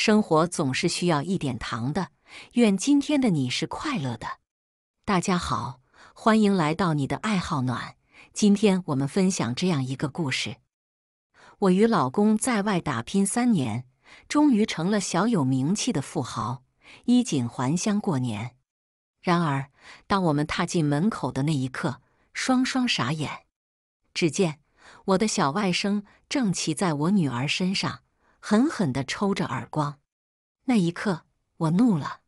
生活总是需要一点糖的。愿今天的你是快乐的。大家好，欢迎来到你的爱好暖。今天我们分享这样一个故事：我与老公在外打拼三年，终于成了小有名气的富豪，衣锦还乡过年。然而，当我们踏进门口的那一刻，双双傻眼。只见我的小外甥正骑在我女儿身上。狠狠地抽着耳光，那一刻我怒了，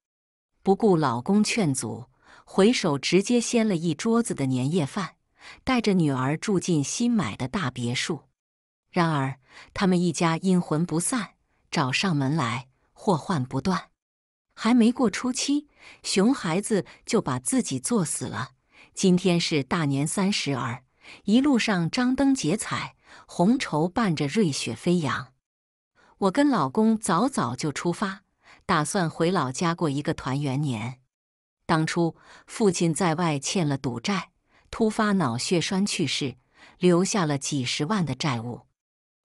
不顾老公劝阻，回手直接掀了一桌子的年夜饭，带着女儿住进新买的大别墅。然而他们一家阴魂不散，找上门来，祸患不断。还没过初七，熊孩子就把自己作死了。今天是大年三十儿，一路上张灯结彩，红绸伴着瑞雪飞扬。我跟老公早早就出发，打算回老家过一个团圆年。当初父亲在外欠了赌债，突发脑血栓去世，留下了几十万的债务，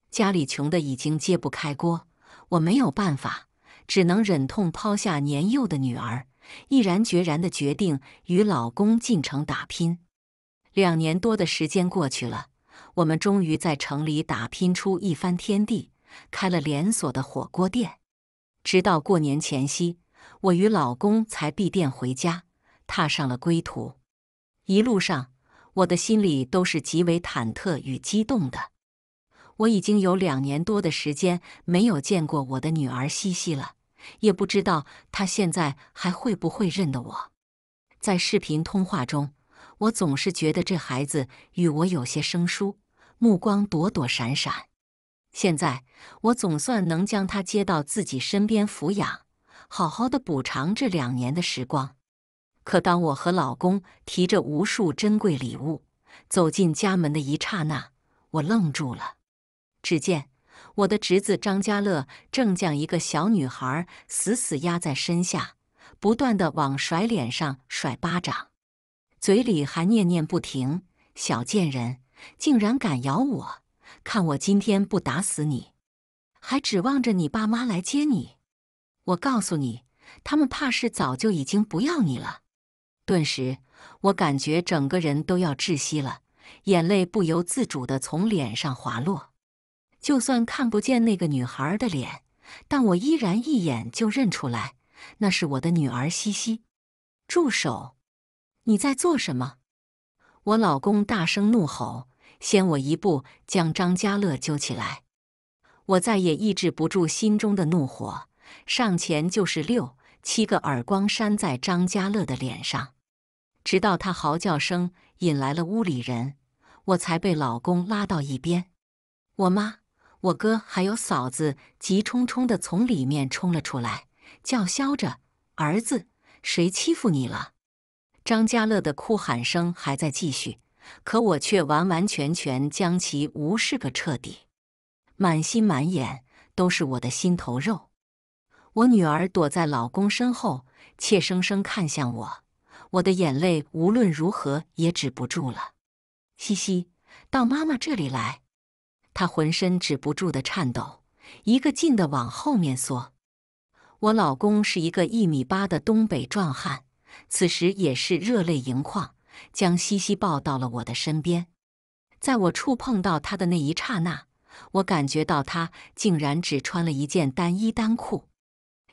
家里穷的已经揭不开锅。我没有办法，只能忍痛抛下年幼的女儿，毅然决然的决定与老公进城打拼。两年多的时间过去了，我们终于在城里打拼出一番天地。开了连锁的火锅店，直到过年前夕，我与老公才闭店回家，踏上了归途。一路上，我的心里都是极为忐忑与激动的。我已经有两年多的时间没有见过我的女儿西西了，也不知道她现在还会不会认得我。在视频通话中，我总是觉得这孩子与我有些生疏，目光躲躲闪闪。现在我总算能将他接到自己身边抚养，好好的补偿这两年的时光。可当我和老公提着无数珍贵礼物走进家门的一刹那，我愣住了。只见我的侄子张家乐正将一个小女孩死死压在身下，不断的往甩脸上甩巴掌，嘴里还念念不停：“小贱人，竟然敢咬我！”看我今天不打死你，还指望着你爸妈来接你？我告诉你，他们怕是早就已经不要你了。顿时，我感觉整个人都要窒息了，眼泪不由自主的从脸上滑落。就算看不见那个女孩的脸，但我依然一眼就认出来，那是我的女儿西西。住手！你在做什么？我老公大声怒吼。先我一步将张家乐揪起来，我再也抑制不住心中的怒火，上前就是六七个耳光扇在张家乐的脸上，直到他嚎叫声引来了屋里人，我才被老公拉到一边。我妈、我哥还有嫂子急冲冲的从里面冲了出来，叫嚣着：“儿子，谁欺负你了？”张家乐的哭喊声还在继续。可我却完完全全将其无视个彻底，满心满眼都是我的心头肉。我女儿躲在老公身后，怯生生看向我，我的眼泪无论如何也止不住了。嘻嘻，到妈妈这里来。她浑身止不住的颤抖，一个劲的往后面缩。我老公是一个一米八的东北壮汉，此时也是热泪盈眶。将西西抱到了我的身边，在我触碰到他的那一刹那，我感觉到他竟然只穿了一件单衣单裤。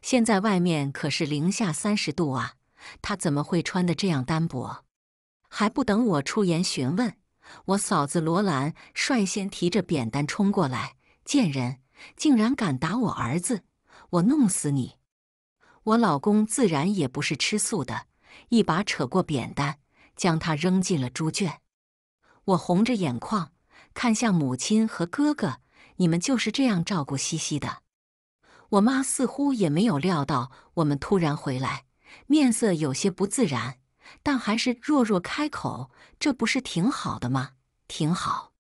现在外面可是零下三十度啊，他怎么会穿的这样单薄？还不等我出言询问，我嫂子罗兰率先提着扁担冲过来：“贱人，竟然敢打我儿子，我弄死你！”我老公自然也不是吃素的，一把扯过扁担。将他扔进了猪圈。我红着眼眶看向母亲和哥哥，你们就是这样照顾西西的？我妈似乎也没有料到我们突然回来，面色有些不自然，但还是弱弱开口：“这不是挺好的吗？挺好。”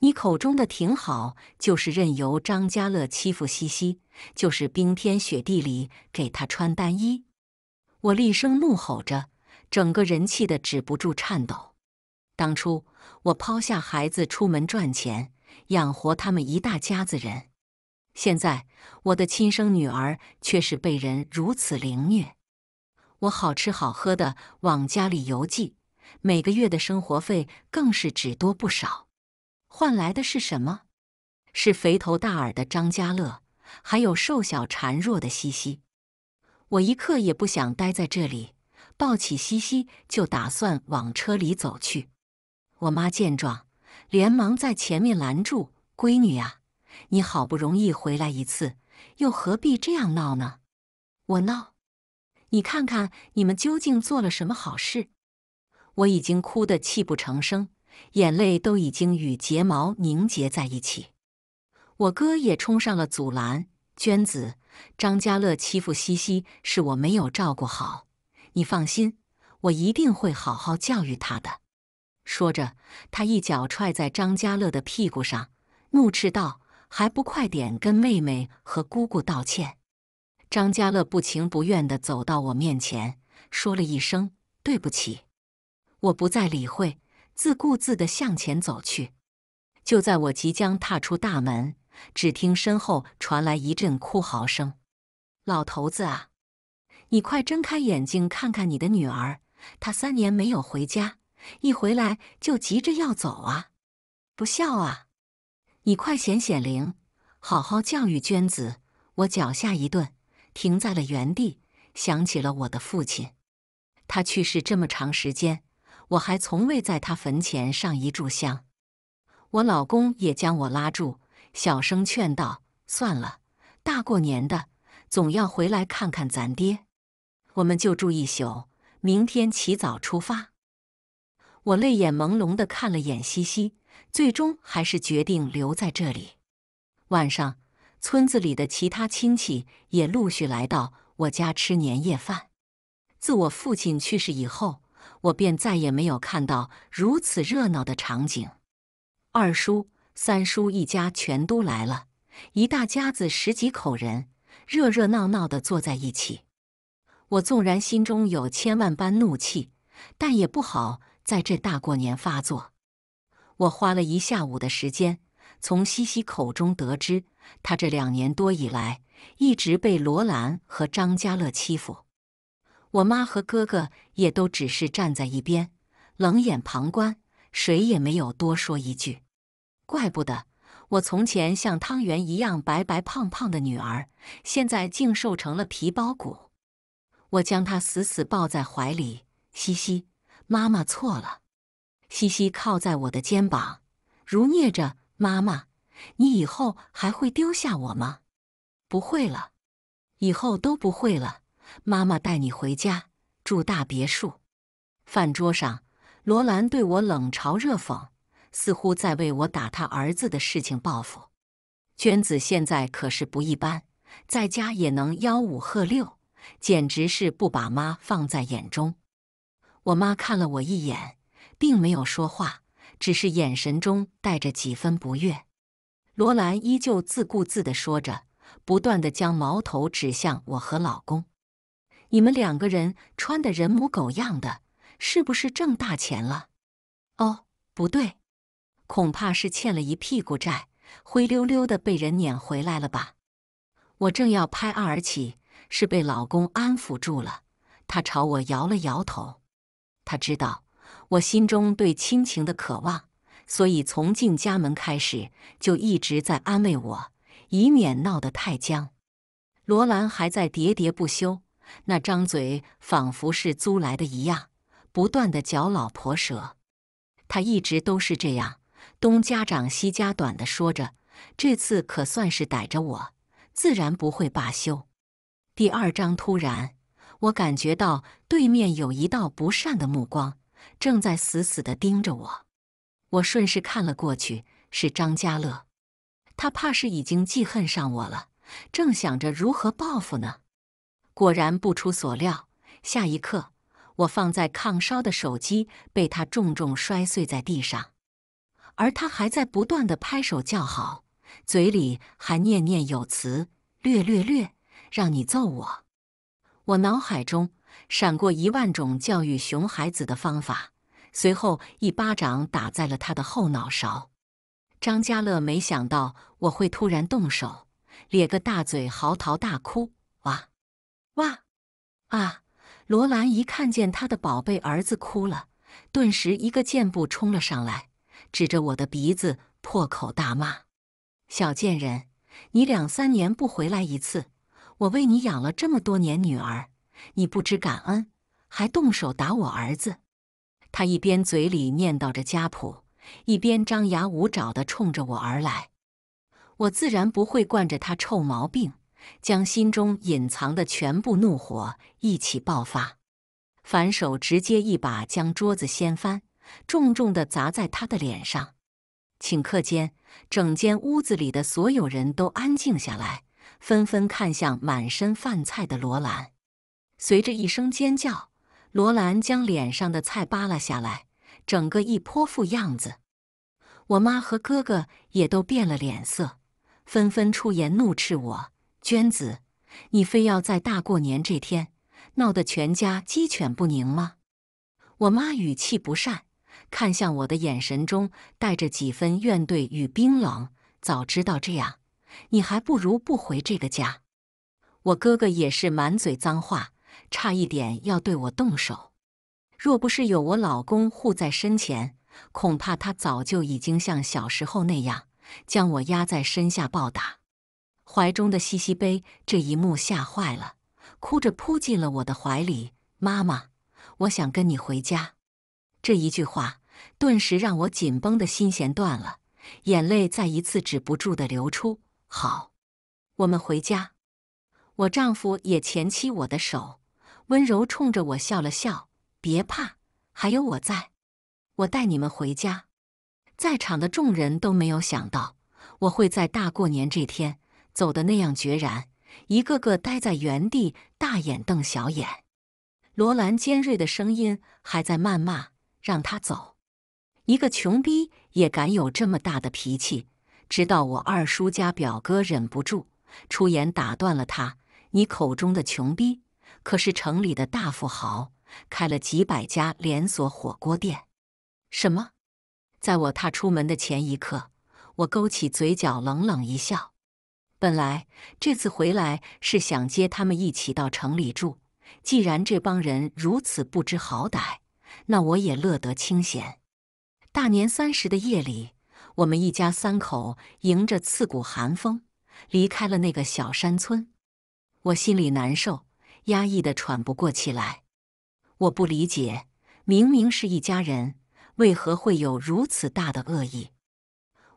你口中的“挺好”，就是任由张家乐欺负西西，就是冰天雪地里给他穿单衣。我厉声怒吼着。整个人气的止不住颤抖。当初我抛下孩子出门赚钱，养活他们一大家子人。现在我的亲生女儿却是被人如此凌虐。我好吃好喝的往家里邮寄，每个月的生活费更是只多不少。换来的是什么？是肥头大耳的张佳乐，还有瘦小孱弱的西西。我一刻也不想待在这里。抱起西西就打算往车里走去，我妈见状连忙在前面拦住：“闺女啊，你好不容易回来一次，又何必这样闹呢？”“我闹！”“你看看你们究竟做了什么好事？”我已经哭得泣不成声，眼泪都已经与睫毛凝结在一起。我哥也冲上了阻拦：“娟子，张佳乐欺负西西是我没有照顾好。”你放心，我一定会好好教育他的。说着，他一脚踹在张家乐的屁股上，怒斥道：“还不快点跟妹妹和姑姑道歉！”张家乐不情不愿的走到我面前，说了一声：“对不起。”我不再理会，自顾自的向前走去。就在我即将踏出大门，只听身后传来一阵哭嚎声：“老头子啊！”你快睁开眼睛看看你的女儿，她三年没有回家，一回来就急着要走啊，不孝啊！你快显显灵，好好教育娟子。我脚下一顿，停在了原地，想起了我的父亲，他去世这么长时间，我还从未在他坟前上一炷香。我老公也将我拉住，小声劝道：“算了，大过年的，总要回来看看咱爹。”我们就住一宿，明天起早出发。我泪眼朦胧的看了眼西西，最终还是决定留在这里。晚上，村子里的其他亲戚也陆续来到我家吃年夜饭。自我父亲去世以后，我便再也没有看到如此热闹的场景。二叔、三叔一家全都来了，一大家子十几口人，热热闹闹的坐在一起。我纵然心中有千万般怒气，但也不好在这大过年发作。我花了一下午的时间，从西西口中得知，她这两年多以来一直被罗兰和张家乐欺负。我妈和哥哥也都只是站在一边冷眼旁观，谁也没有多说一句。怪不得我从前像汤圆一样白白胖胖的女儿，现在竟瘦成了皮包骨。我将他死死抱在怀里，西西，妈妈错了。西西靠在我的肩膀，如念着：“妈妈，你以后还会丢下我吗？”不会了，以后都不会了。妈妈带你回家住大别墅。饭桌上，罗兰对我冷嘲热讽，似乎在为我打他儿子的事情报复。娟子现在可是不一般，在家也能吆五喝六。简直是不把妈放在眼中！我妈看了我一眼，并没有说话，只是眼神中带着几分不悦。罗兰依旧自顾自地说着，不断地将矛头指向我和老公：“你们两个人穿得人模狗样的，是不是挣大钱了？哦，不对，恐怕是欠了一屁股债，灰溜溜的被人撵回来了吧？”我正要拍案而起。是被老公安抚住了，他朝我摇了摇头。他知道我心中对亲情的渴望，所以从进家门开始就一直在安慰我，以免闹得太僵。罗兰还在喋喋不休，那张嘴仿佛是租来的一样，不断的嚼老婆舌。他一直都是这样，东家长西家短的说着。这次可算是逮着我，自然不会罢休。第二章，突然，我感觉到对面有一道不善的目光正在死死的盯着我。我顺势看了过去，是张家乐，他怕是已经记恨上我了，正想着如何报复呢。果然不出所料，下一刻，我放在炕梢的手机被他重重摔碎在地上，而他还在不断的拍手叫好，嘴里还念念有词：“略略略。”让你揍我！我脑海中闪过一万种教育熊孩子的方法，随后一巴掌打在了他的后脑勺。张家乐没想到我会突然动手，咧个大嘴嚎啕大哭：“哇，哇，啊！”罗兰一看见他的宝贝儿子哭了，顿时一个箭步冲了上来，指着我的鼻子破口大骂：“小贱人，你两三年不回来一次！”我为你养了这么多年女儿，你不知感恩，还动手打我儿子！他一边嘴里念叨着家谱，一边张牙舞爪地冲着我而来。我自然不会惯着他臭毛病，将心中隐藏的全部怒火一起爆发，反手直接一把将桌子掀翻，重重地砸在他的脸上。顷刻间，整间屋子里的所有人都安静下来。纷纷看向满身饭菜的罗兰。随着一声尖叫，罗兰将脸上的菜扒拉下来，整个一泼妇样子。我妈和哥哥也都变了脸色，纷纷出言怒斥我：“娟子，你非要在大过年这天闹得全家鸡犬不宁吗？”我妈语气不善，看向我的眼神中带着几分怨怼与冰冷。早知道这样。你还不如不回这个家。我哥哥也是满嘴脏话，差一点要对我动手。若不是有我老公护在身前，恐怕他早就已经像小时候那样将我压在身下暴打。怀中的西西杯这一幕吓坏了，哭着扑进了我的怀里。妈妈，我想跟你回家。这一句话顿时让我紧绷的心弦断了，眼泪再一次止不住的流出。好，我们回家。我丈夫也前妻我的手，温柔冲着我笑了笑。别怕，还有我在，我带你们回家。在场的众人都没有想到我会在大过年这天走的那样决然，一个个呆在原地，大眼瞪小眼。罗兰尖锐的声音还在谩骂：“让他走，一个穷逼也敢有这么大的脾气。”直到我二叔家表哥忍不住出言打断了他：“你口中的穷逼，可是城里的大富豪，开了几百家连锁火锅店。”什么？在我踏出门的前一刻，我勾起嘴角，冷冷一笑。本来这次回来是想接他们一起到城里住，既然这帮人如此不知好歹，那我也乐得清闲。大年三十的夜里。我们一家三口迎着刺骨寒风离开了那个小山村，我心里难受，压抑的喘不过气来。我不理解，明明是一家人，为何会有如此大的恶意？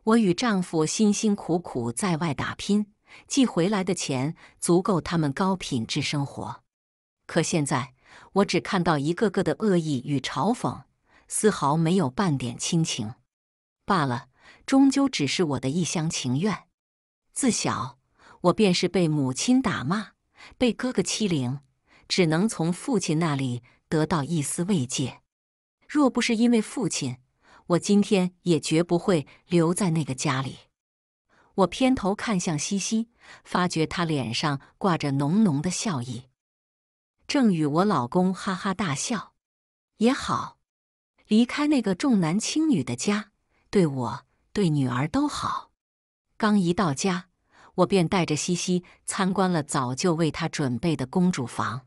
我与丈夫辛辛苦苦在外打拼，寄回来的钱足够他们高品质生活，可现在我只看到一个个的恶意与嘲讽，丝毫没有半点亲情。罢了。终究只是我的一厢情愿。自小我便是被母亲打骂，被哥哥欺凌，只能从父亲那里得到一丝慰藉。若不是因为父亲，我今天也绝不会留在那个家里。我偏头看向西西，发觉她脸上挂着浓浓的笑意，正与我老公哈哈大笑。也好，离开那个重男轻女的家，对我。对女儿都好。刚一到家，我便带着西西参观了早就为她准备的公主房。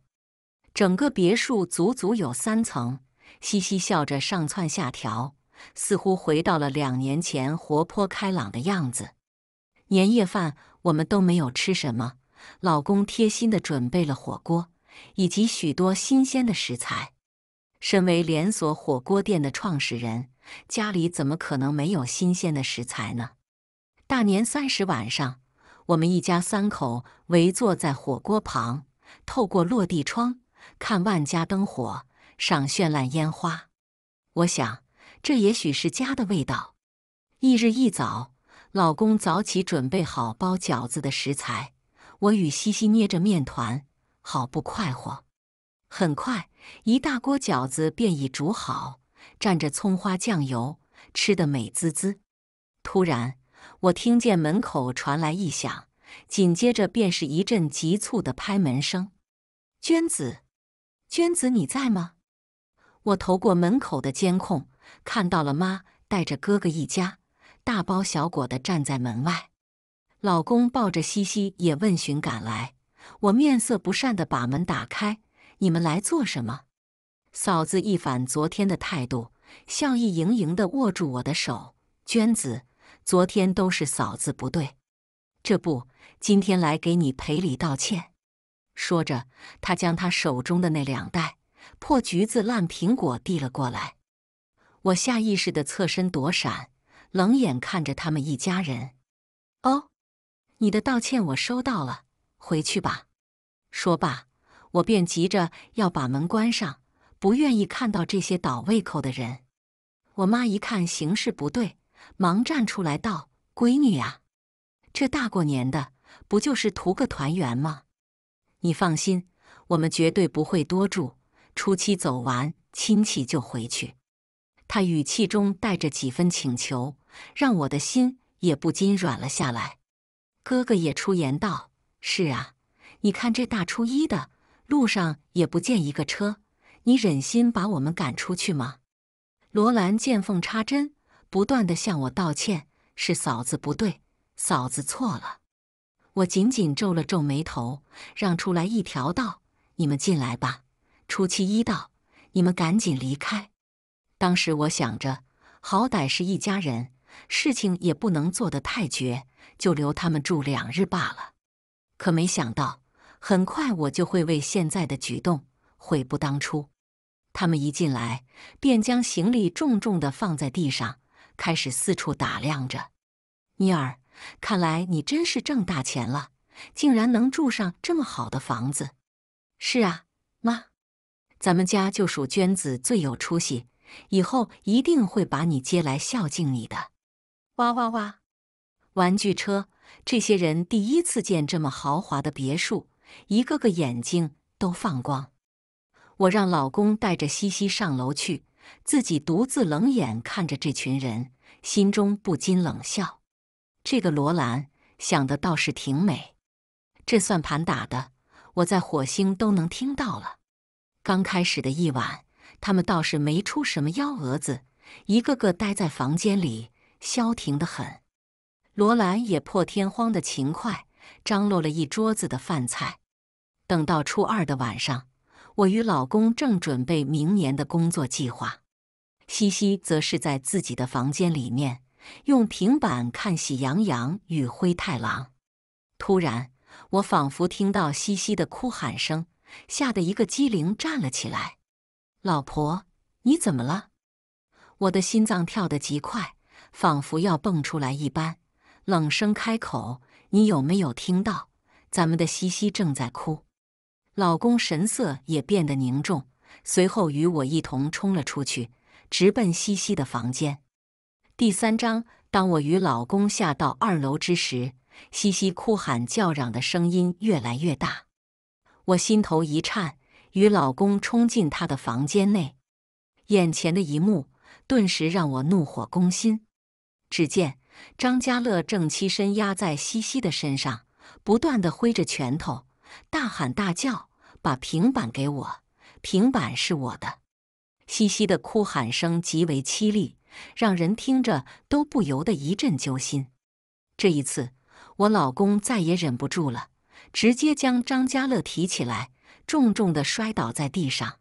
整个别墅足足有三层，西西笑着上窜下跳，似乎回到了两年前活泼开朗的样子。年夜饭我们都没有吃什么，老公贴心的准备了火锅以及许多新鲜的食材。身为连锁火锅店的创始人。家里怎么可能没有新鲜的食材呢？大年三十晚上，我们一家三口围坐在火锅旁，透过落地窗看万家灯火，赏绚烂烟花。我想，这也许是家的味道。翌日一早，老公早起准备好包饺子的食材，我与西西捏着面团，好不快活。很快，一大锅饺子便已煮好。蘸着葱花酱油，吃得美滋滋。突然，我听见门口传来异响，紧接着便是一阵急促的拍门声。娟子，娟子，你在吗？我投过门口的监控，看到了妈带着哥哥一家，大包小裹的站在门外。老公抱着西西也问询赶来。我面色不善的把门打开：“你们来做什么？”嫂子一反昨天的态度，笑意盈盈地握住我的手。娟子，昨天都是嫂子不对，这不，今天来给你赔礼道歉。说着，她将她手中的那两袋破橘子、烂苹果递了过来。我下意识地侧身躲闪，冷眼看着他们一家人。哦，你的道歉我收到了，回去吧。说罢，我便急着要把门关上。不愿意看到这些倒胃口的人，我妈一看形势不对，忙站出来道：“闺女啊，这大过年的，不就是图个团圆吗？你放心，我们绝对不会多住，初七走完，亲戚就回去。”她语气中带着几分请求，让我的心也不禁软了下来。哥哥也出言道：“是啊，你看这大初一的，路上也不见一个车。”你忍心把我们赶出去吗？罗兰见缝插针，不断的向我道歉：“是嫂子不对，嫂子错了。”我紧紧皱了皱眉头，让出来一条道：“你们进来吧。”初七一道：“你们赶紧离开。”当时我想着，好歹是一家人，事情也不能做得太绝，就留他们住两日罢了。可没想到，很快我就会为现在的举动悔不当初。他们一进来，便将行李重重的放在地上，开始四处打量着。妮儿，看来你真是挣大钱了，竟然能住上这么好的房子。是啊，妈，咱们家就属娟子最有出息，以后一定会把你接来孝敬你的。哇哇哇！玩具车，这些人第一次见这么豪华的别墅，一个个眼睛都放光。我让老公带着西西上楼去，自己独自冷眼看着这群人，心中不禁冷笑：这个罗兰想的倒是挺美，这算盘打的我在火星都能听到了。刚开始的一晚，他们倒是没出什么幺蛾子，一个个待在房间里，消停的很。罗兰也破天荒的勤快，张罗了一桌子的饭菜。等到初二的晚上。我与老公正准备明年的工作计划，西西则是在自己的房间里面用平板看《喜羊羊与灰太狼》。突然，我仿佛听到西西的哭喊声，吓得一个机灵站了起来。老婆，你怎么了？我的心脏跳得极快，仿佛要蹦出来一般，冷声开口：“你有没有听到？咱们的西西正在哭。”老公神色也变得凝重，随后与我一同冲了出去，直奔西西的房间。第三章，当我与老公下到二楼之时，西西哭喊叫嚷的声音越来越大，我心头一颤，与老公冲进他的房间内，眼前的一幕顿时让我怒火攻心。只见张佳乐正栖身压在西西的身上，不断的挥着拳头。大喊大叫，把平板给我，平板是我的。西西的哭喊声极为凄厉，让人听着都不由得一阵揪心。这一次，我老公再也忍不住了，直接将张家乐提起来，重重的摔倒在地上，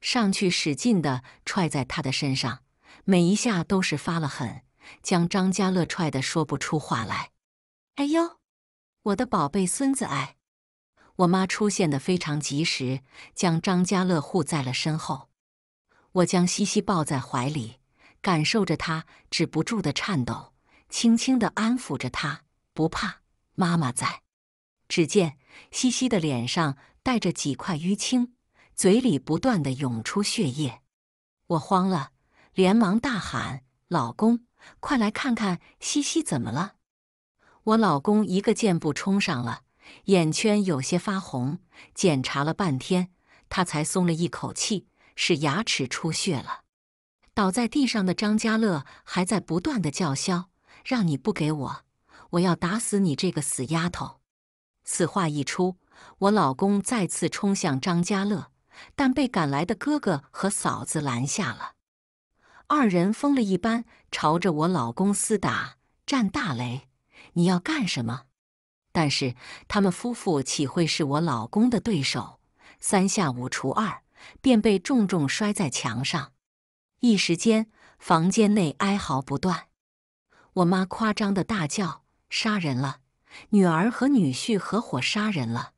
上去使劲的踹在他的身上，每一下都是发了狠，将张家乐踹得说不出话来。哎呦，我的宝贝孙子哎！我妈出现的非常及时，将张佳乐护在了身后。我将西西抱在怀里，感受着她止不住的颤抖，轻轻的安抚着她：“不怕，妈妈在。”只见西西的脸上带着几块淤青，嘴里不断的涌出血液。我慌了，连忙大喊：“老公，快来看看西西怎么了！”我老公一个箭步冲上了。眼圈有些发红，检查了半天，他才松了一口气，是牙齿出血了。倒在地上的张家乐还在不断的叫嚣：“让你不给我，我要打死你这个死丫头！”此话一出，我老公再次冲向张家乐，但被赶来的哥哥和嫂子拦下了。二人疯了一般朝着我老公厮打。占大雷，你要干什么？但是他们夫妇岂会是我老公的对手？三下五除二，便被重重摔在墙上。一时间，房间内哀嚎不断。我妈夸张的大叫：“杀人了！女儿和女婿合伙杀人了！”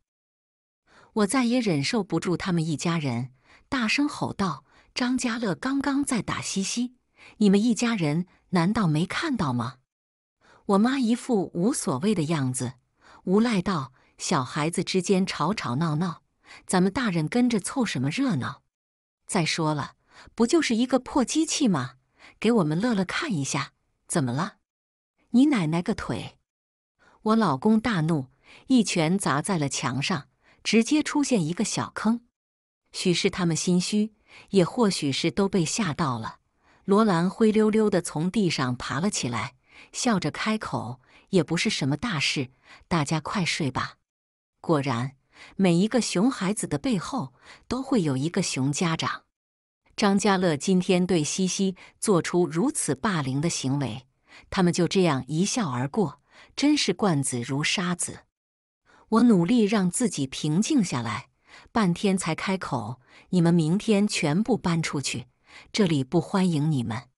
我再也忍受不住，他们一家人大声吼道：“张家乐刚刚在打西西，你们一家人难道没看到吗？”我妈一副无所谓的样子。无赖道：“小孩子之间吵吵闹闹，咱们大人跟着凑什么热闹？再说了，不就是一个破机器吗？给我们乐乐看一下，怎么了？你奶奶个腿！”我老公大怒，一拳砸在了墙上，直接出现一个小坑。许是他们心虚，也或许是都被吓到了，罗兰灰溜溜的从地上爬了起来，笑着开口。也不是什么大事，大家快睡吧。果然，每一个熊孩子的背后都会有一个熊家长。张佳乐今天对西西做出如此霸凌的行为，他们就这样一笑而过，真是惯子如杀子。我努力让自己平静下来，半天才开口：“你们明天全部搬出去，这里不欢迎你们。”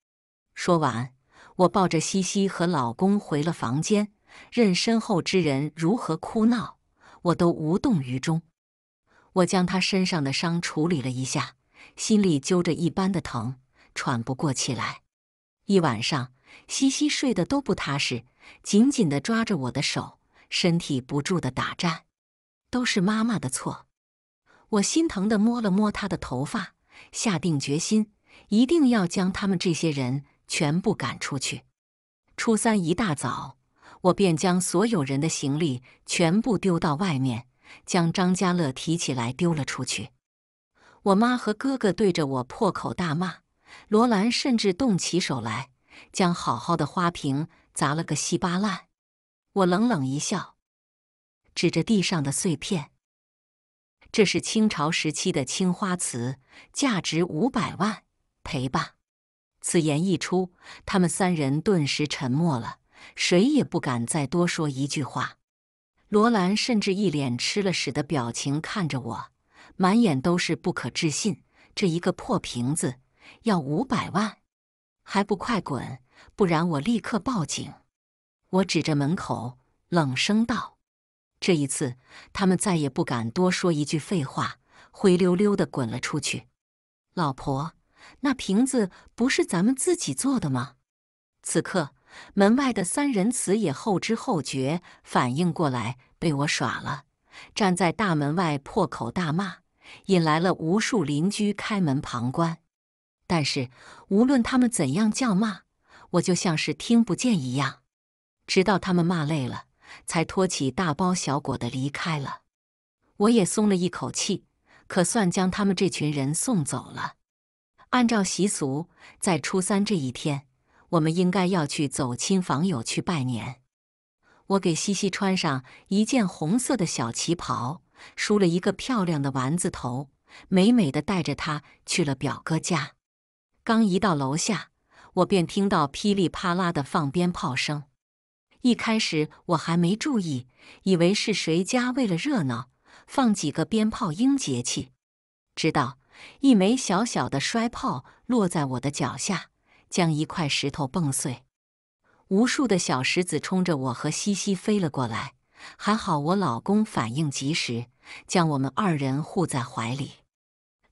说完。我抱着西西和老公回了房间，任身后之人如何哭闹，我都无动于衷。我将他身上的伤处理了一下，心里揪着一般的疼，喘不过气来。一晚上，西西睡得都不踏实，紧紧地抓着我的手，身体不住地打颤。都是妈妈的错，我心疼地摸了摸她的头发，下定决心，一定要将他们这些人。全部赶出去。初三一大早，我便将所有人的行李全部丢到外面，将张家乐提起来丢了出去。我妈和哥哥对着我破口大骂，罗兰甚至动起手来，将好好的花瓶砸了个稀巴烂。我冷冷一笑，指着地上的碎片：“这是清朝时期的青花瓷，价值五百万，赔吧。”此言一出，他们三人顿时沉默了，谁也不敢再多说一句话。罗兰甚至一脸吃了屎的表情看着我，满眼都是不可置信。这一个破瓶子要五百万，还不快滚！不然我立刻报警！我指着门口冷声道：“这一次，他们再也不敢多说一句废话，灰溜溜的滚了出去。”老婆。那瓶子不是咱们自己做的吗？此刻门外的三人词也后知后觉，反应过来被我耍了，站在大门外破口大骂，引来了无数邻居开门旁观。但是无论他们怎样叫骂，我就像是听不见一样。直到他们骂累了，才拖起大包小裹的离开了。我也松了一口气，可算将他们这群人送走了。按照习俗，在初三这一天，我们应该要去走亲访友、去拜年。我给西西穿上一件红色的小旗袍，梳了一个漂亮的丸子头，美美的带着她去了表哥家。刚一到楼下，我便听到噼里啪啦的放鞭炮声。一开始我还没注意，以为是谁家为了热闹放几个鞭炮应节气，直到……一枚小小的摔炮落在我的脚下，将一块石头蹦碎。无数的小石子冲着我和西西飞了过来，还好我老公反应及时，将我们二人护在怀里。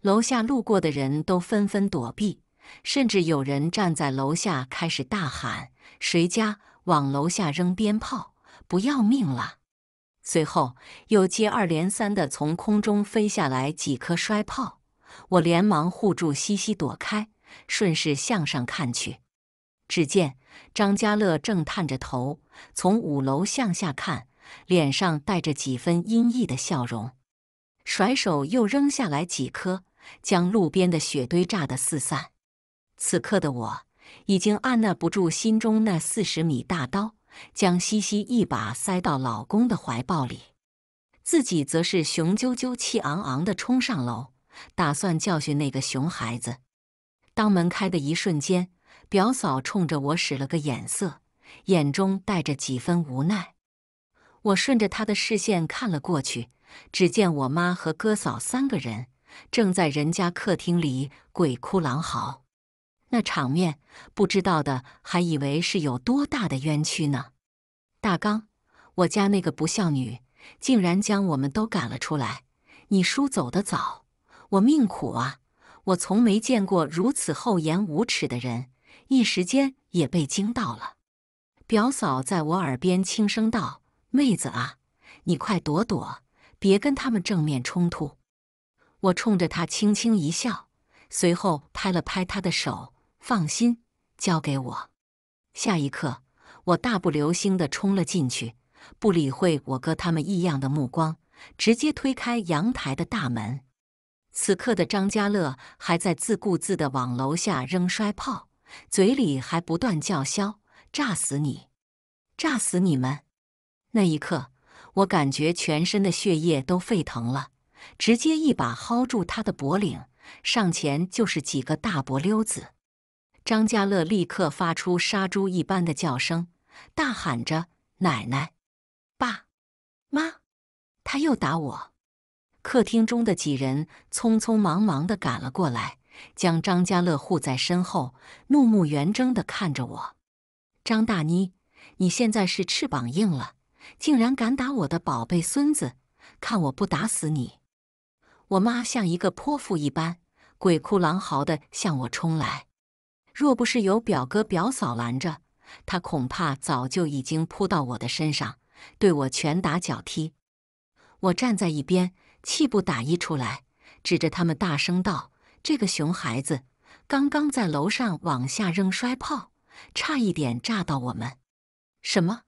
楼下路过的人都纷纷躲避，甚至有人站在楼下开始大喊：“谁家往楼下扔鞭炮，不要命了！”随后又接二连三地从空中飞下来几颗摔炮。我连忙护住西西，躲开，顺势向上看去，只见张家乐正探着头从五楼向下看，脸上带着几分阴翳的笑容，甩手又扔下来几颗，将路边的雪堆炸得四散。此刻的我已经按捺不住心中那四十米大刀，将西西一把塞到老公的怀抱里，自己则是雄赳赳气昂昂地冲上楼。打算教训那个熊孩子。当门开的一瞬间，表嫂冲着我使了个眼色，眼中带着几分无奈。我顺着她的视线看了过去，只见我妈和哥嫂三个人正在人家客厅里鬼哭狼嚎。那场面，不知道的还以为是有多大的冤屈呢。大刚，我家那个不孝女竟然将我们都赶了出来。你叔走得早。我命苦啊！我从没见过如此厚颜无耻的人，一时间也被惊到了。表嫂在我耳边轻声道：“妹子啊，你快躲躲，别跟他们正面冲突。”我冲着他轻轻一笑，随后拍了拍他的手：“放心，交给我。”下一刻，我大步流星的冲了进去，不理会我哥他们异样的目光，直接推开阳台的大门。此刻的张家乐还在自顾自的往楼下扔摔炮，嘴里还不断叫嚣：“炸死你，炸死你们！”那一刻，我感觉全身的血液都沸腾了，直接一把薅住他的脖领，上前就是几个大脖溜子。张家乐立刻发出杀猪一般的叫声，大喊着：“奶奶，爸，妈！”他又打我。客厅中的几人匆匆忙忙地赶了过来，将张家乐护在身后，怒目圆睁地看着我。张大妮，你现在是翅膀硬了，竟然敢打我的宝贝孙子，看我不打死你！我妈像一个泼妇一般，鬼哭狼嚎地向我冲来。若不是有表哥表嫂拦着，她恐怕早就已经扑到我的身上，对我拳打脚踢。我站在一边。气不打一处来，指着他们大声道：“这个熊孩子刚刚在楼上往下扔摔炮，差一点炸到我们！”什么？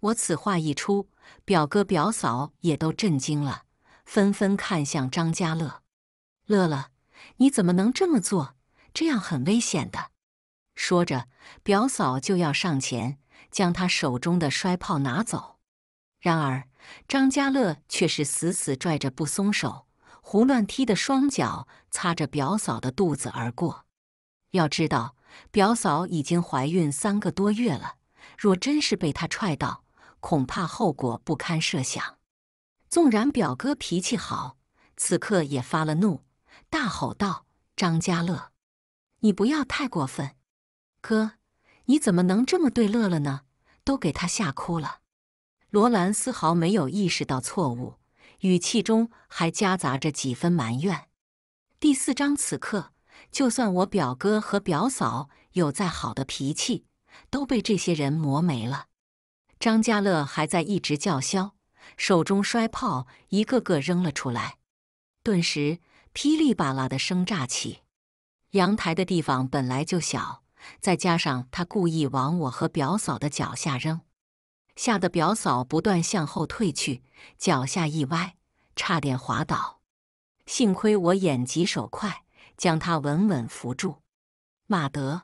我此话一出，表哥表嫂也都震惊了，纷纷看向张家乐。乐乐，你怎么能这么做？这样很危险的。说着，表嫂就要上前将他手中的摔炮拿走，然而。张家乐却是死死拽着不松手，胡乱踢的双脚擦着表嫂的肚子而过。要知道，表嫂已经怀孕三个多月了，若真是被他踹到，恐怕后果不堪设想。纵然表哥脾气好，此刻也发了怒，大吼道：“张家乐，你不要太过分！哥，你怎么能这么对乐乐呢？都给他吓哭了。”罗兰丝毫没有意识到错误，语气中还夹杂着几分埋怨。第四章此刻，就算我表哥和表嫂有再好的脾气，都被这些人磨没了。张家乐还在一直叫嚣，手中摔炮一个个扔了出来，顿时噼里啪啦的声炸起。阳台的地方本来就小，再加上他故意往我和表嫂的脚下扔。吓得表嫂不断向后退去，脚下一歪，差点滑倒。幸亏我眼疾手快，将她稳稳扶住。马德，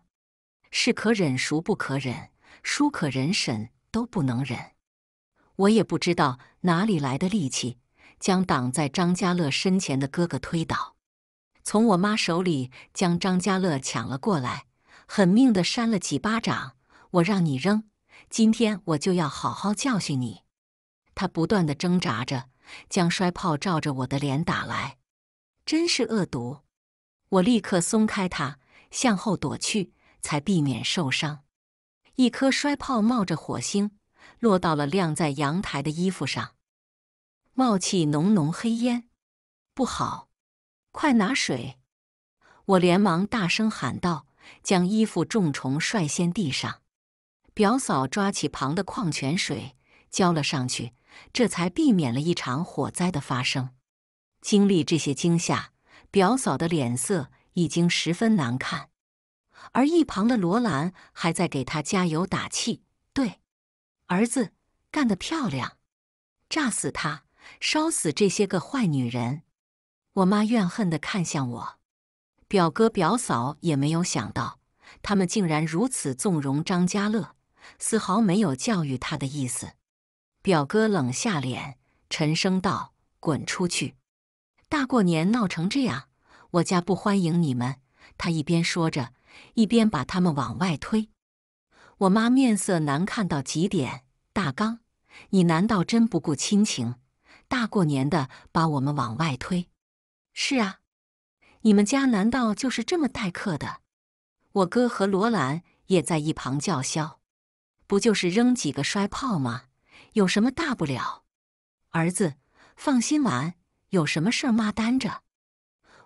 是可忍孰不可忍，孰可忍婶都不能忍。我也不知道哪里来的力气，将挡在张家乐身前的哥哥推倒，从我妈手里将张家乐抢了过来，狠命的扇了几巴掌。我让你扔。今天我就要好好教训你！他不断的挣扎着，将摔炮照着我的脸打来，真是恶毒！我立刻松开他，向后躲去，才避免受伤。一颗摔炮冒着火星，落到了晾在阳台的衣服上，冒起浓浓黑烟。不好！快拿水！我连忙大声喊道，将衣服重重率先递上。表嫂抓起旁的矿泉水浇了上去，这才避免了一场火灾的发生。经历这些惊吓，表嫂的脸色已经十分难看，而一旁的罗兰还在给她加油打气：“对，儿子，干得漂亮！炸死他，烧死这些个坏女人！”我妈怨恨地看向我，表哥、表嫂也没有想到，他们竟然如此纵容张家乐。丝毫没有教育他的意思。表哥冷下脸，沉声道：“滚出去！大过年闹成这样，我家不欢迎你们。”他一边说着，一边把他们往外推。我妈面色难看到极点：“大刚，你难道真不顾亲情？大过年的把我们往外推？”“是啊，你们家难道就是这么待客的？”我哥和罗兰也在一旁叫嚣。不就是扔几个摔炮吗？有什么大不了？儿子，放心玩，有什么事儿妈担着。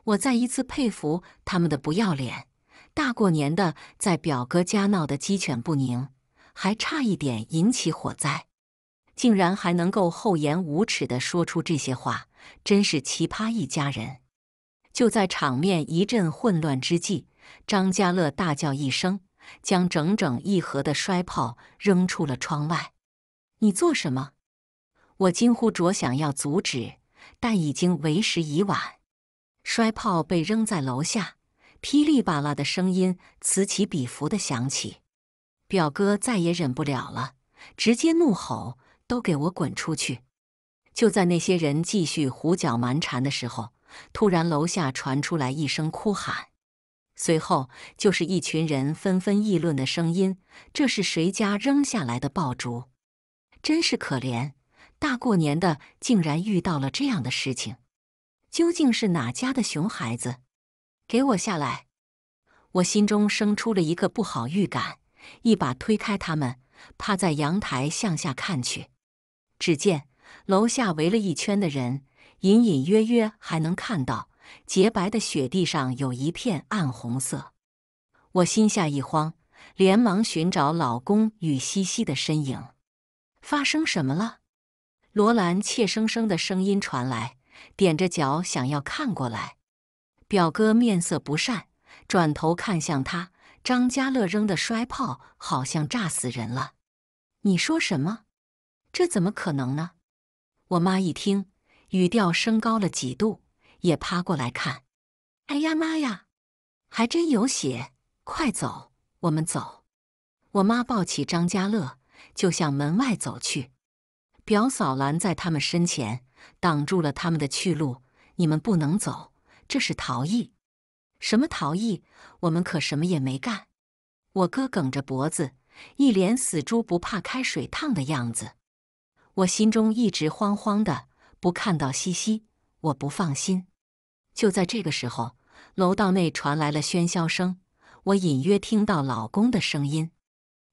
我再一次佩服他们的不要脸，大过年的在表哥家闹得鸡犬不宁，还差一点引起火灾，竟然还能够厚颜无耻的说出这些话，真是奇葩一家人。就在场面一阵混乱之际，张家乐大叫一声。将整整一盒的摔炮扔出了窗外。你做什么？我惊呼着想要阻止，但已经为时已晚。摔炮被扔在楼下，噼里啪啦的声音此起彼伏的响起。表哥再也忍不了了，直接怒吼：“都给我滚出去！”就在那些人继续胡搅蛮缠的时候，突然楼下传出来一声哭喊。随后就是一群人纷纷议论的声音：“这是谁家扔下来的爆竹？真是可怜，大过年的竟然遇到了这样的事情。究竟是哪家的熊孩子？给我下来！”我心中生出了一个不好预感，一把推开他们，趴在阳台向下看去，只见楼下围了一圈的人，隐隐约约还能看到。洁白的雪地上有一片暗红色，我心下一慌，连忙寻找老公与西西的身影。发生什么了？罗兰怯生生的声音传来，踮着脚想要看过来。表哥面色不善，转头看向他。张家乐扔的摔炮好像炸死人了。你说什么？这怎么可能呢？我妈一听，语调升高了几度。也趴过来看，哎呀妈呀，还真有血！快走，我们走。我妈抱起张家乐就向门外走去。表嫂拦在他们身前，挡住了他们的去路。你们不能走，这是逃逸！什么逃逸？我们可什么也没干。我哥梗着脖子，一脸死猪不怕开水烫的样子。我心中一直慌慌的，不看到西西，我不放心。就在这个时候，楼道内传来了喧嚣声，我隐约听到老公的声音。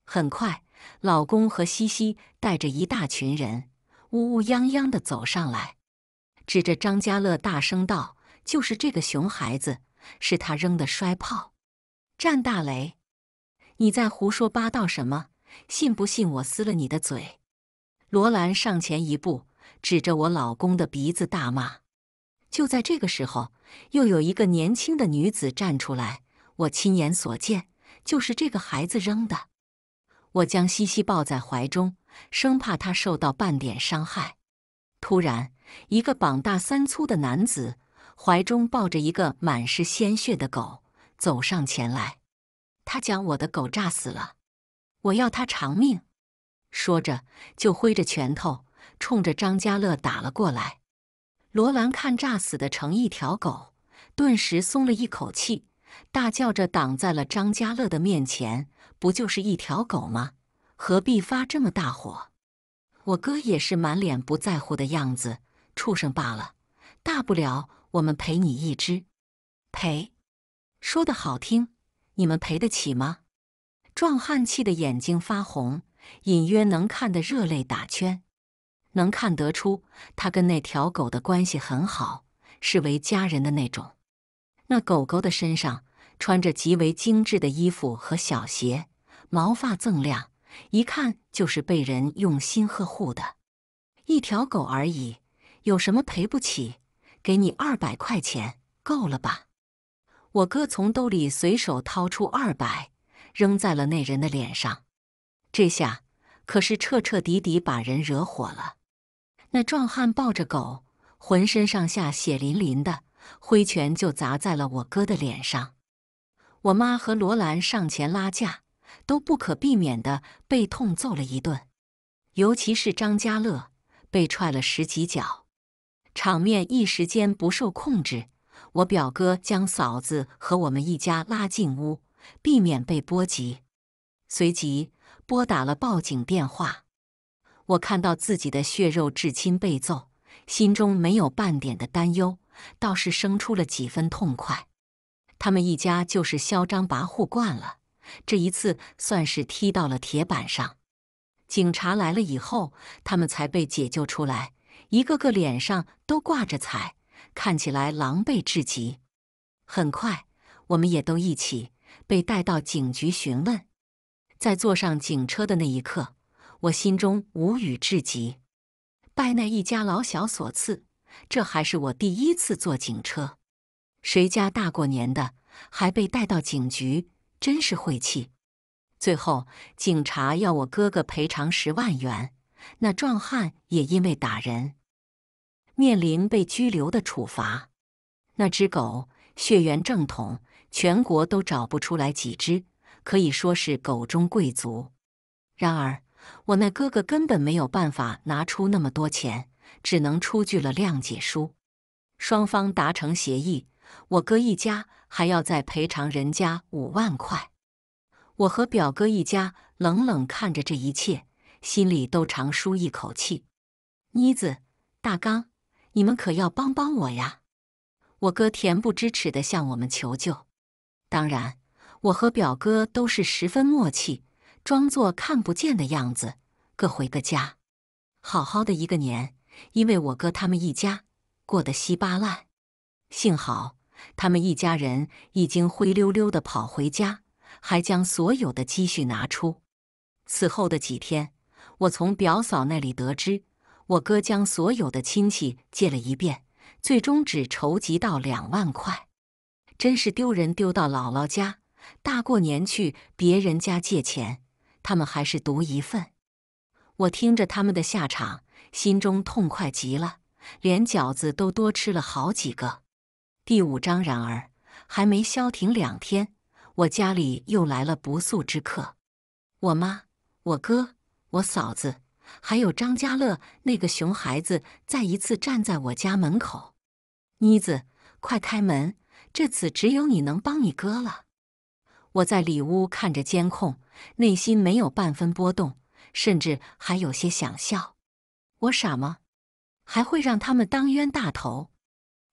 很快，老公和西西带着一大群人，呜呜泱泱的走上来，指着张家乐大声道：“就是这个熊孩子，是他扔的摔炮。”战大雷，你在胡说八道什么？信不信我撕了你的嘴？罗兰上前一步，指着我老公的鼻子大骂。就在这个时候，又有一个年轻的女子站出来。我亲眼所见，就是这个孩子扔的。我将西西抱在怀中，生怕她受到半点伤害。突然，一个膀大三粗的男子怀中抱着一个满是鲜血的狗走上前来。他将我的狗炸死了，我要他偿命。说着，就挥着拳头冲着张家乐打了过来。罗兰看炸死的成一条狗，顿时松了一口气，大叫着挡在了张家乐的面前。不就是一条狗吗？何必发这么大火？我哥也是满脸不在乎的样子，畜生罢了，大不了我们赔你一只。赔？说的好听，你们赔得起吗？壮汉气得眼睛发红，隐约能看得热泪打圈。能看得出，他跟那条狗的关系很好，是为家人的那种。那狗狗的身上穿着极为精致的衣服和小鞋，毛发锃亮，一看就是被人用心呵护的。一条狗而已，有什么赔不起？给你二百块钱，够了吧？我哥从兜里随手掏出二百，扔在了那人的脸上。这下可是彻彻底底把人惹火了。那壮汉抱着狗，浑身上下血淋淋的，挥拳就砸在了我哥的脸上。我妈和罗兰上前拉架，都不可避免地被痛揍了一顿。尤其是张家乐被踹了十几脚，场面一时间不受控制。我表哥将嫂子和我们一家拉进屋，避免被波及，随即拨打了报警电话。我看到自己的血肉至亲被揍，心中没有半点的担忧，倒是生出了几分痛快。他们一家就是嚣张跋扈惯了，这一次算是踢到了铁板上。警察来了以后，他们才被解救出来，一个个脸上都挂着彩，看起来狼狈至极。很快，我们也都一起被带到警局询问，在坐上警车的那一刻。我心中无语至极，拜那一家老小所赐，这还是我第一次坐警车。谁家大过年的还被带到警局，真是晦气。最后，警察要我哥哥赔偿十万元，那壮汉也因为打人面临被拘留的处罚。那只狗血缘正统，全国都找不出来几只，可以说是狗中贵族。然而。我那哥哥根本没有办法拿出那么多钱，只能出具了谅解书，双方达成协议。我哥一家还要再赔偿人家五万块。我和表哥一家冷冷看着这一切，心里都长舒一口气。妮子，大刚，你们可要帮帮我呀！我哥恬不知耻地向我们求救。当然，我和表哥都是十分默契。装作看不见的样子，各回各家。好好的一个年，因为我哥他们一家过得稀巴烂。幸好他们一家人已经灰溜溜的跑回家，还将所有的积蓄拿出。此后的几天，我从表嫂那里得知，我哥将所有的亲戚借了一遍，最终只筹集到两万块，真是丢人丢到姥姥家。大过年去别人家借钱。他们还是独一份，我听着他们的下场，心中痛快极了，连饺子都多吃了好几个。第五章，然而还没消停两天，我家里又来了不速之客，我妈、我哥、我嫂子，还有张家乐那个熊孩子，再一次站在我家门口。妮子，快开门！这次只有你能帮你哥了。我在里屋看着监控。内心没有半分波动，甚至还有些想笑。我傻吗？还会让他们当冤大头？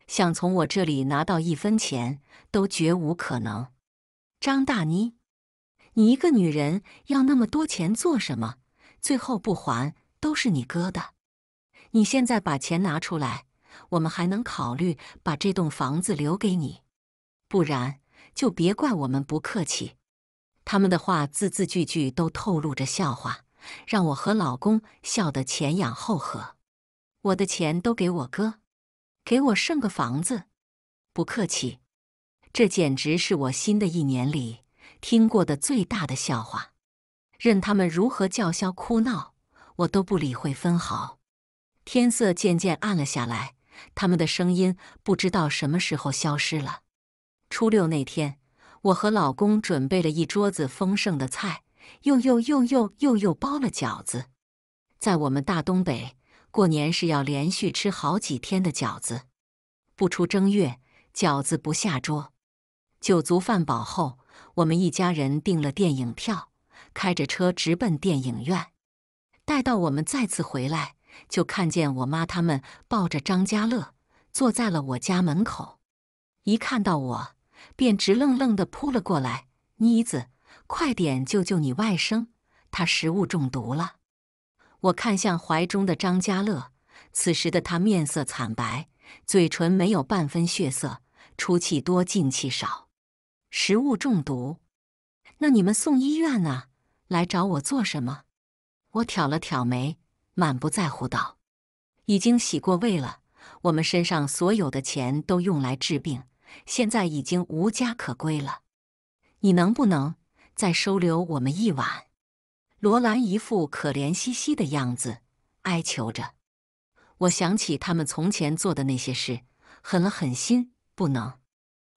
想从我这里拿到一分钱都绝无可能。张大妮，你一个女人要那么多钱做什么？最后不还都是你哥的。你现在把钱拿出来，我们还能考虑把这栋房子留给你；不然就别怪我们不客气。他们的话字字句句都透露着笑话，让我和老公笑得前仰后合。我的钱都给我哥，给我剩个房子。不客气，这简直是我新的一年里听过的最大的笑话。任他们如何叫嚣哭闹，我都不理会分毫。天色渐渐暗了下来，他们的声音不知道什么时候消失了。初六那天。我和老公准备了一桌子丰盛的菜，又又又又又又包了饺子。在我们大东北，过年是要连续吃好几天的饺子，不出正月，饺子不下桌。酒足饭饱后，我们一家人订了电影票，开着车直奔电影院。待到我们再次回来，就看见我妈他们抱着张佳乐，坐在了我家门口。一看到我。便直愣愣的扑了过来，妮子，快点救救你外甥，他食物中毒了。我看向怀中的张家乐，此时的他面色惨白，嘴唇没有半分血色，出气多，进气少。食物中毒？那你们送医院啊？来找我做什么？我挑了挑眉，满不在乎道：“已经洗过胃了，我们身上所有的钱都用来治病。”现在已经无家可归了，你能不能再收留我们一晚？罗兰一副可怜兮兮的样子，哀求着。我想起他们从前做的那些事，狠了狠心，不能。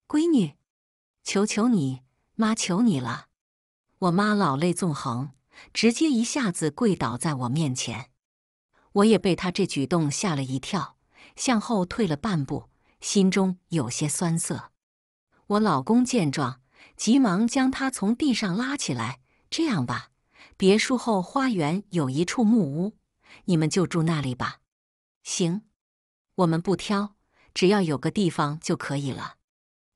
闺女，求求你，妈求你了！我妈老泪纵横，直接一下子跪倒在我面前。我也被她这举动吓了一跳，向后退了半步。心中有些酸涩，我老公见状，急忙将他从地上拉起来。这样吧，别墅后花园有一处木屋，你们就住那里吧。行，我们不挑，只要有个地方就可以了。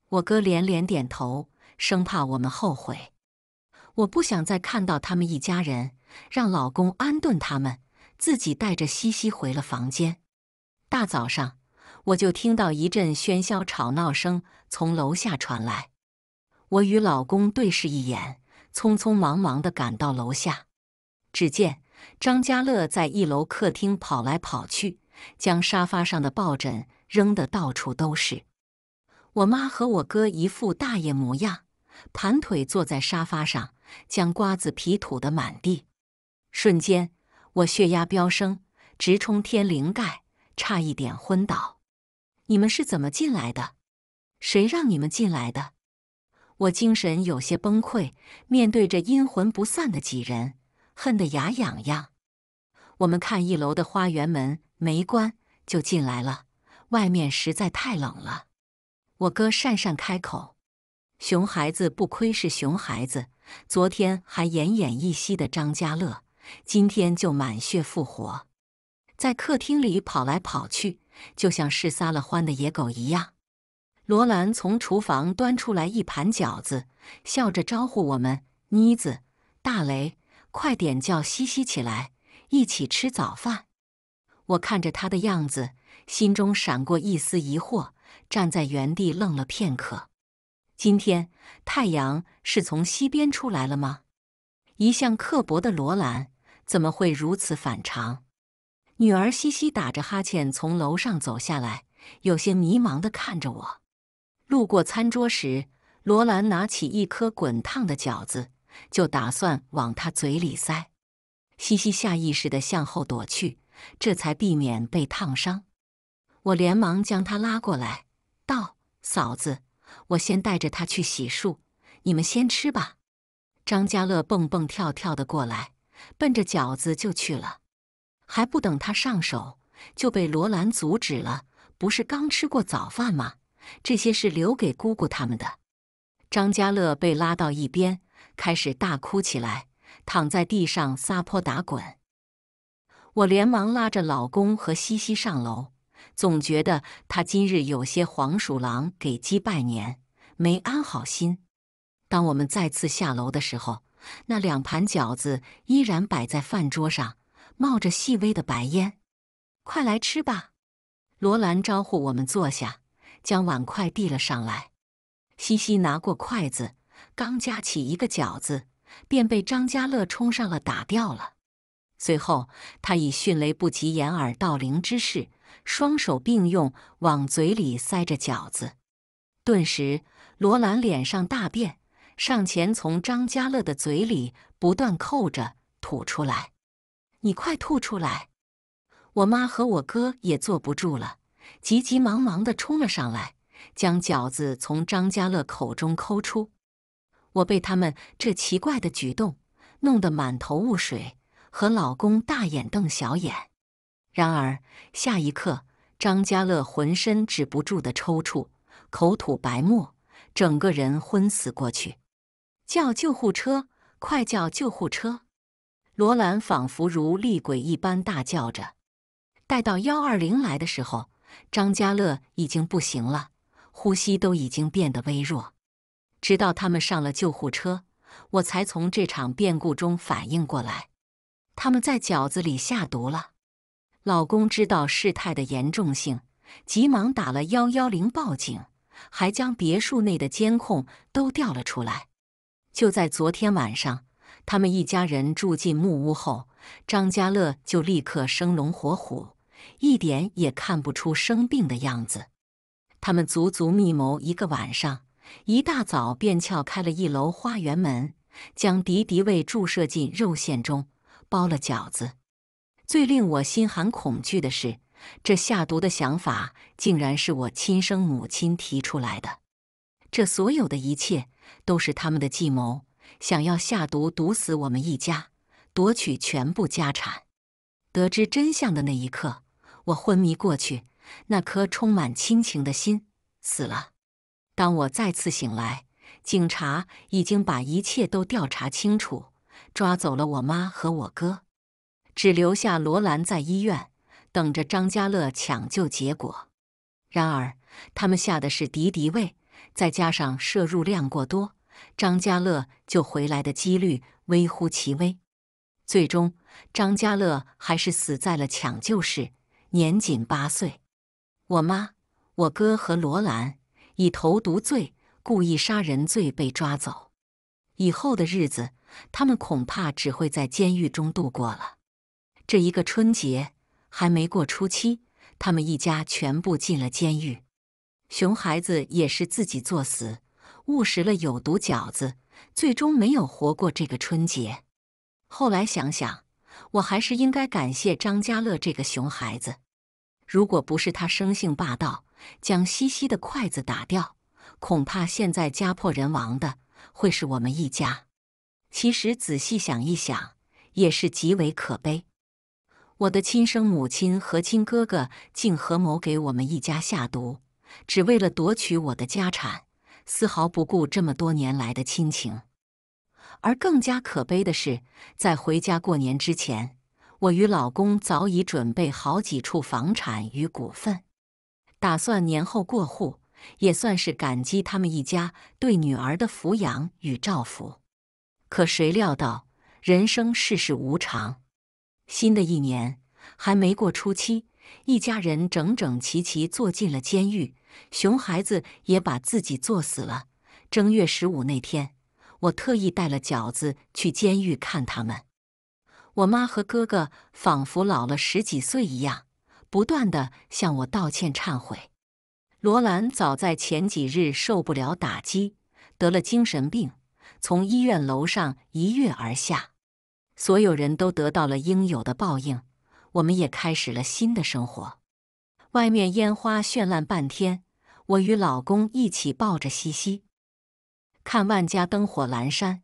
我哥连连点头，生怕我们后悔。我不想再看到他们一家人，让老公安顿他们，自己带着西西回了房间。大早上。我就听到一阵喧嚣吵闹声从楼下传来，我与老公对视一眼，匆匆忙忙的赶到楼下。只见张佳乐在一楼客厅跑来跑去，将沙发上的抱枕扔得到处都是。我妈和我哥一副大爷模样，盘腿坐在沙发上，将瓜子皮吐得满地。瞬间，我血压飙升，直冲天灵盖，差一点昏倒。你们是怎么进来的？谁让你们进来的？我精神有些崩溃，面对着阴魂不散的几人，恨得牙痒痒。我们看一楼的花园门没关，就进来了。外面实在太冷了。我哥讪讪开口：“熊孩子不亏是熊孩子，昨天还奄奄一息的张家乐，今天就满血复活，在客厅里跑来跑去。”就像是撒了欢的野狗一样，罗兰从厨房端出来一盘饺子，笑着招呼我们：“妮子，大雷，快点叫西西起来，一起吃早饭。”我看着他的样子，心中闪过一丝疑惑，站在原地愣了片刻。今天太阳是从西边出来了吗？一向刻薄的罗兰怎么会如此反常？女儿西西打着哈欠从楼上走下来，有些迷茫地看着我。路过餐桌时，罗兰拿起一颗滚烫的饺子，就打算往他嘴里塞。西西下意识地向后躲去，这才避免被烫伤。我连忙将他拉过来，道：“嫂子，我先带着他去洗漱，你们先吃吧。”张家乐蹦蹦跳跳地过来，奔着饺子就去了。还不等他上手，就被罗兰阻止了。不是刚吃过早饭吗？这些是留给姑姑他们的。张家乐被拉到一边，开始大哭起来，躺在地上撒泼打滚。我连忙拉着老公和西西上楼，总觉得他今日有些黄鼠狼给鸡拜年，没安好心。当我们再次下楼的时候，那两盘饺子依然摆在饭桌上。冒着细微的白烟，快来吃吧！罗兰招呼我们坐下，将碗筷递了上来。西西拿过筷子，刚夹起一个饺子，便被张家乐冲上了，打掉了。随后，他以迅雷不及掩耳盗铃之势，双手并用往嘴里塞着饺子。顿时，罗兰脸上大变，上前从张家乐的嘴里不断扣着吐出来。你快吐出来！我妈和我哥也坐不住了，急急忙忙的冲了上来，将饺子从张家乐口中抠出。我被他们这奇怪的举动弄得满头雾水，和老公大眼瞪小眼。然而下一刻，张家乐浑身止不住的抽搐，口吐白沫，整个人昏死过去。叫救护车！快叫救护车！罗兰仿佛如厉鬼一般大叫着，待到幺二零来的时候，张佳乐已经不行了，呼吸都已经变得微弱。直到他们上了救护车，我才从这场变故中反应过来，他们在饺子里下毒了。老公知道事态的严重性，急忙打了幺幺零报警，还将别墅内的监控都调了出来。就在昨天晚上。他们一家人住进木屋后，张家乐就立刻生龙活虎，一点也看不出生病的样子。他们足足密谋一个晚上，一大早便撬开了一楼花园门，将敌敌畏注射进肉馅中，包了饺子。最令我心寒恐惧的是，这下毒的想法竟然是我亲生母亲提出来的。这所有的一切都是他们的计谋。想要下毒，毒死我们一家，夺取全部家产。得知真相的那一刻，我昏迷过去，那颗充满亲情的心死了。当我再次醒来，警察已经把一切都调查清楚，抓走了我妈和我哥，只留下罗兰在医院等着张家乐抢救结果。然而，他们下的是敌敌畏，再加上摄入量过多。张家乐就回来的几率微乎其微，最终张家乐还是死在了抢救室，年仅八岁。我妈、我哥和罗兰以投毒罪、故意杀人罪被抓走，以后的日子他们恐怕只会在监狱中度过了。这一个春节还没过初七，他们一家全部进了监狱。熊孩子也是自己作死。误食了有毒饺子，最终没有活过这个春节。后来想想，我还是应该感谢张家乐这个熊孩子。如果不是他生性霸道，将西西的筷子打掉，恐怕现在家破人亡的会是我们一家。其实仔细想一想，也是极为可悲。我的亲生母亲和亲哥哥竟合谋给我们一家下毒，只为了夺取我的家产。丝毫不顾这么多年来的亲情，而更加可悲的是，在回家过年之前，我与老公早已准备好几处房产与股份，打算年后过户，也算是感激他们一家对女儿的抚养与照拂。可谁料到，人生世事无常，新的一年还没过初期，一家人整整齐齐坐进了监狱。熊孩子也把自己作死了。正月十五那天，我特意带了饺子去监狱看他们。我妈和哥哥仿佛老了十几岁一样，不断的向我道歉忏悔。罗兰早在前几日受不了打击，得了精神病，从医院楼上一跃而下。所有人都得到了应有的报应，我们也开始了新的生活。外面烟花绚烂半天，我与老公一起抱着西西，看万家灯火阑珊。